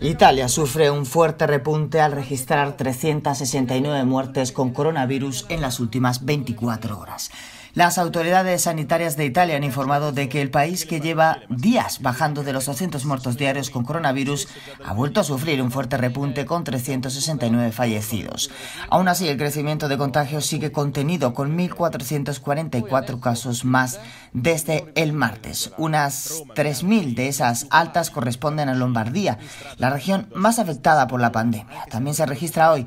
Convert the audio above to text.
Italia sufre un fuerte repunte al registrar 369 muertes con coronavirus en las últimas 24 horas. Las autoridades sanitarias de Italia han informado de que el país, que lleva días bajando de los 200 muertos diarios con coronavirus, ha vuelto a sufrir un fuerte repunte con 369 fallecidos. Aún así, el crecimiento de contagios sigue contenido con 1.444 casos más desde el martes. Unas 3.000 de esas altas corresponden a Lombardía, la región más afectada por la pandemia. También se registra hoy